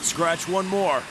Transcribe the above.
Scratch one more.